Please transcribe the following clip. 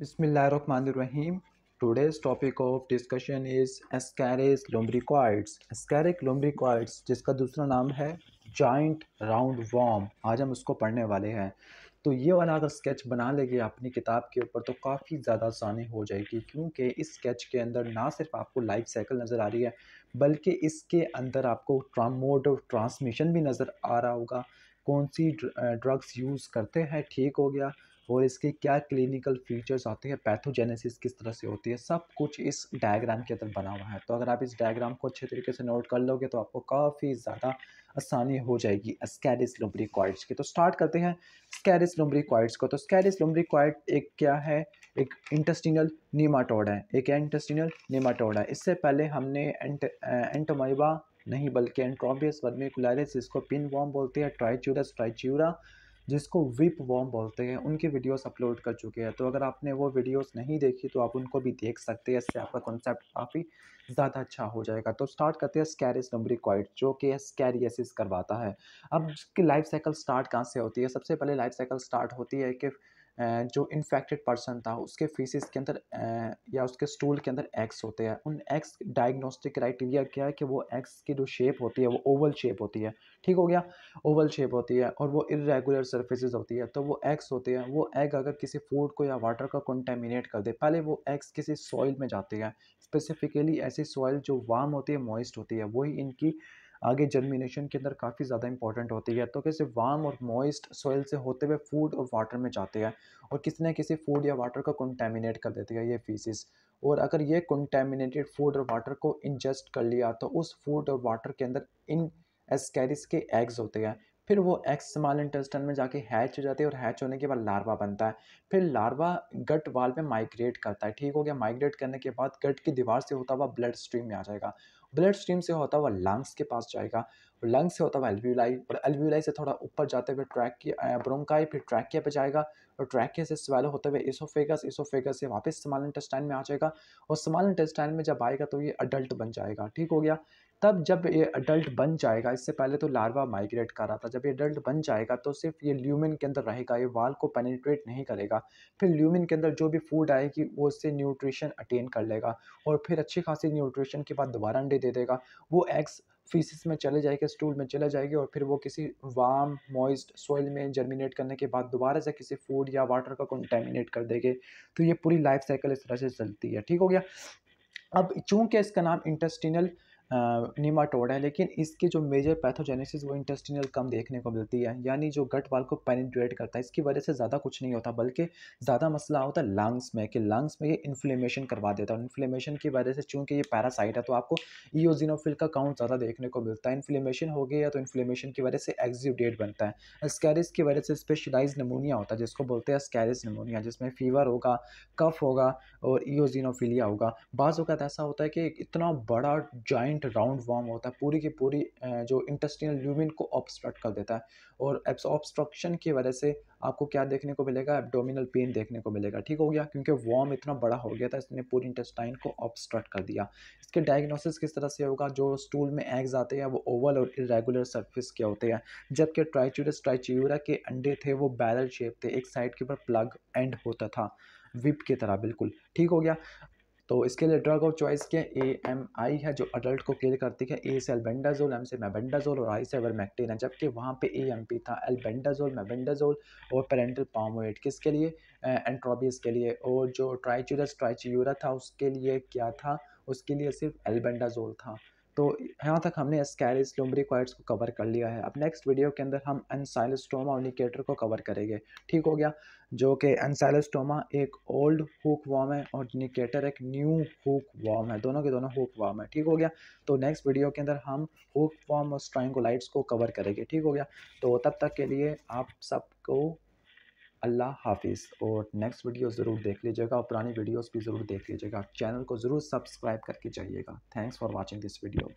Bismillahirrahmanirrahim. Today's topic of discussion is Ascaris lumbricoides Ascaric lumbricoides जिसका दूसरा नाम है जॉइंट राउंड वॉम आज हम उसको पढ़ने वाले हैं तो ये वाला अगर स्केच बना लेंगे अपनी किताब के ऊपर तो काफ़ी ज़्यादा आसानी हो जाएगी क्योंकि इस स्केच के अंदर ना सिर्फ आपको लाइफ साइकिल नज़र आ रही है बल्कि इसके अंदर आपको मोड ऑफ ट्रांसमिशन भी नज़र आ रहा होगा कौन सी ड्रग्स यूज़ करते हैं ठीक हो गया और इसके क्या क्लिनिकल फीचर्स आते हैं पैथोजेनेसिस किस तरह से होती है सब कुछ इस डायग्राम के अंदर बना हुआ है तो अगर आप इस डायग्राम को अच्छे तरीके से नोट कर लोगे तो आपको काफ़ी ज़्यादा आसानी हो जाएगी स्कैरिस क्वाइट्स की तो स्टार्ट करते हैं स्कैरिस क्वाइट्स को तो स्कैरिस क्वाइट एक क्या है एक इंटस्टिनल नीमाटोड है एक इंटस्टिनल नीमाटोड है इससे पहले हमने एंट एंटोमाइबा नहीं बल्कि एंट्रोबियस वर्मिकुलरिस इसको पिन वॉम बोलते हैं ट्राइच्यूरस ट्राइच्यूरा जिसको विप वॉम बोलते हैं उनकी वीडियोस अपलोड कर चुके हैं तो अगर आपने वो वीडियोस नहीं देखी तो आप उनको भी देख सकते हैं इससे आपका कॉन्सेप्ट काफ़ी ज़्यादा अच्छा हो जाएगा तो स्टार्ट करते हैं स्कैरिस क्वाइट जो कि स्कैरियसिस करवाता है अब इसकी लाइफ साइकिल स्टार्ट कहाँ से होती है सबसे पहले लाइफ साइकिल स्टार्ट होती है कि जो इन्फेक्टेड पर्सन था उसके फीसिस के अंदर या उसके स्टूल के अंदर एक्स होते हैं उन एक्स डायग्नोस्टिक क्राइटेरिया क्या है कि वो एक्स की जो शेप होती है वो ओवल शेप होती है ठीक हो गया ओवल शेप होती है और वो इरेगुलर सर्फेसिस होती है तो वो एक्स होते हैं वो एग अगर किसी फूड को या वाटर को कंटेमिनेट कर दे पहले वो एक्स किसी सॉइल में जाती है स्पेसिफिकली ऐसी सॉइल जो वार्म होती है मॉइस्ट होती है वही इनकी आगे जर्मिनेशन के अंदर काफ़ी ज़्यादा इंपॉर्टेंट होती है तो कैसे वार्म और मॉइस्ट सॉइल से होते हुए फूड और वाटर में जाते हैं और किसी ना किसी फूड या वाटर को कंटेमिनेट कर देते हैं ये फीसिस और अगर ये कंटेमिनेटेड फूड और वाटर को इंजेस्ट कर लिया तो उस फूड और वाटर के अंदर इन एस्कैरिस के एग्स होते हैं फिर वो एक्स स्मॉल इंटेस्टाइन में जाके हैच हो जाती है और हैच होने के बाद लार्वा बनता है फिर लार्वा गट वाल पे माइग्रेट करता है ठीक हो गया माइग्रेट करने के बाद गट की दीवार से होता हुआ ब्लड स्ट्रीम में आ जाएगा ब्लड स्ट्रीम से होता हुआ लंग्स के पास जाएगा लंग्स से होता हुआ एल्व्यूलाई और एल्व्यूलाई से थोड़ा ऊपर जाते हुए ट्रैक ब्रोंकाई फिर ट्रैकिया पे जाएगा और ट्रैकिया से स्वेलो होते हुए इसोफेगस इसोफेगस से वापस स्मॉल इंटेस्टाइन में आ जाएगा और स्मॉल इंटेस्टाइन में जब आएगा तो ये अडल्ट बन जाएगा ठीक हो गया तब जब ये अडल्ट बन जाएगा इससे पहले तो लार्वा माइग्रेट कर रहा था जब ये अडल्ट बन जाएगा तो सिर्फ ये ल्यूमिन के अंदर रहेगा ये वाल को पेनिट्रेट नहीं करेगा फिर ल्यूमिन के अंदर जो भी फूड आएगी वो उससे न्यूट्रिशन अटेन कर लेगा और फिर अच्छी खासी न्यूट्रिशन के बाद दोबारा अंडे भी दे देगा वो एग्स फीसिस में चले जाएंगे स्टूल में चले जाएंगे और फिर वो किसी वार्म मॉइस्ट सॉइल में जर्मिनेट करने के बाद दोबारा से किसी फूड या वाटर का कंटेमिनेट कर देंगे तो ये पूरी लाइफ साइकिल इस तरह से चलती है ठीक हो गया अब चूंकि इसका नाम इंटेस्टिनल निमाटोड है लेकिन इसकी जो मेजर पैथोजेनेसिस वो इंटेस्टिनल कम देखने को मिलती है यानी जो गट वाल को पेनिट्रेट करता है इसकी वजह से ज़्यादा कुछ नहीं होता बल्कि ज़्यादा मसला होता है लंग्स में कि लंग्स में ये इन्फ्लेमेशन करवा देता है इन्फ्लेमेशन की वजह से चूँकि ये पैरासाइट है तो आपको ईओजिनोफिल का काउंट ज़्यादा देखने को मिलता है इन्फ्लेमेशन हो गया तो इन्फ्लेमेशन की वजह से एक्जिडेट बनता है स्कैरिस की वजह से स्पेशलाइज नमूनिया होता है जिसको बोलते हैं स्कैरिस नमूनिया जिसमें फीवर होगा कफ होगा और ईओजिनोफिलिया होगा बाज़ात ऐसा होता है कि इतना बड़ा जॉइंट प्रेजेंट राउंड वॉर्म होता है पूरी की पूरी जो इंटेस्टिनल ल्यूमिन को ऑब्स्ट्रक्ट कर देता है और ऑब्स्ट्रक्शन की वजह से आपको क्या देखने को मिलेगा एब्डोमिनल पेन देखने को मिलेगा ठीक हो गया क्योंकि वॉर्म इतना बड़ा हो गया था इसने पूरी इंटेस्टाइन को ऑब्स्ट्रक्ट कर दिया इसके डायग्नोसिस किस तरह से होगा जो स्टूल में एग्स आते हैं वो ओवल और इरेगुलर सर्फिस के होते हैं जबकि ट्राइचूरस ट्राइच्यूरा के अंडे थे वो बैरल शेप थे एक साइड के ऊपर प्लग एंड होता था विप की तरह बिल्कुल ठीक हो गया तो इसके लिए ड्रग ऑफ चॉइस के ए एम आई है जो अडल्ट को किल करती है ए से एल्बेंडाजोल एम से मेबेंडाजोल और आई से वर्मैक्टिन है जबकि वहाँ पे ए एम पी था एल्बेंडाजोल मेबेंडाजोल और पेरेंटल पामोएट किसके लिए एंट्रोबियस के लिए और जो ट्राइचूरस ट्राइचूरा था उसके लिए क्या था उसके लिए सिर्फ एल्बेंडाजोल था तो यहाँ तक हमने स्कैरिस लुम्बरी क्वाइट्स को कवर कर लिया है अब नेक्स्ट वीडियो के अंदर हम एनसाइलोस्टोमा ओनिकेटर को कवर करेंगे ठीक हो गया जो कि एनसाइलोस्टोमा एक ओल्ड हुक वॉम है और निकेटर एक न्यू हुक वॉम है दोनों के दोनों हुक वॉम है ठीक हो गया तो नेक्स्ट वीडियो के अंदर हम हुक वॉम और स्ट्राइंगोलाइट्स को कवर करेंगे ठीक हो गया तो तब तक के लिए आप सबको अल्लाह हाफिज़ और नेक्स्ट वीडियो ज़रूर देख लीजिएगा और पुरानी वीडियोस भी ज़रूर देख लीजिएगा चैनल को ज़रूर सब्सक्राइब करके जाइएगा thanks for watching this video